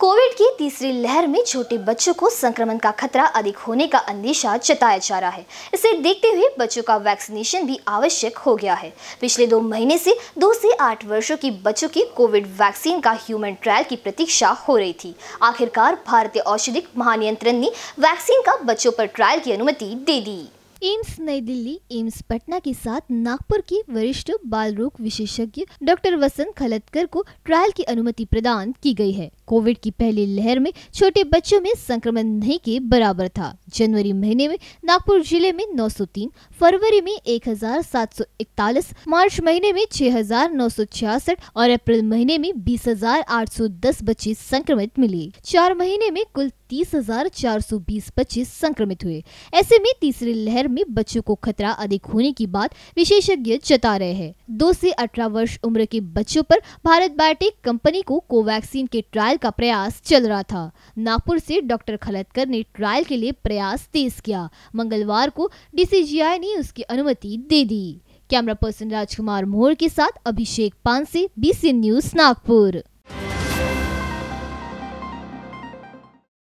Covid की तीसरी लहर में छोटे बच्चों को संक्रमण का खतरा अधिक होने का अंदेशा जताया जा रहा है इसे देखते हुए बच्चों का वैक्सीनेशन भी आवश्यक हो गया है पिछले दो महीने से दो से आठ वर्षों की बच्चों की कोविड वैक्सीन का ह्यूमन ट्रायल की प्रतीक्षा हो रही थी आखिरकार भारतीय औषधिक महानियंत्रण ने वैक्सीन का बच्चों पर ट्रायल की अनुमति दे दी एम्स नई दिल्ली एम्स पटना के साथ नागपुर के वरिष्ठ बाल रोग विशेषज्ञ डॉक्टर वसंत खलतकर को ट्रायल की अनुमति प्रदान की गई है कोविड की पहली लहर में छोटे बच्चों में संक्रमण नहीं के बराबर था जनवरी महीने में नागपुर जिले में 903, फरवरी में 1741, मार्च महीने में 6966 और अप्रैल महीने में 20,810 बच्चे संक्रमित मिले चार महीने में कुल 30,420 बच्चे संक्रमित हुए ऐसे में तीसरी लहर में बच्चों को खतरा अधिक होने की बात विशेषज्ञ जता रहे हैं दो से अठारह वर्ष उम्र के बच्चों पर भारत बायोटेक कंपनी को कोवैक्सीन के ट्रायल का प्रयास चल रहा था नागपुर से डॉक्टर खलतकर ने ट्रायल के लिए प्रयास तेज किया मंगलवार को डीसीजीआई ने उसकी अनुमति दे दी कैमरा पर्सन राजकुमार मोहर के साथ अभिषेक पानसे बीसी न्यूज नागपुर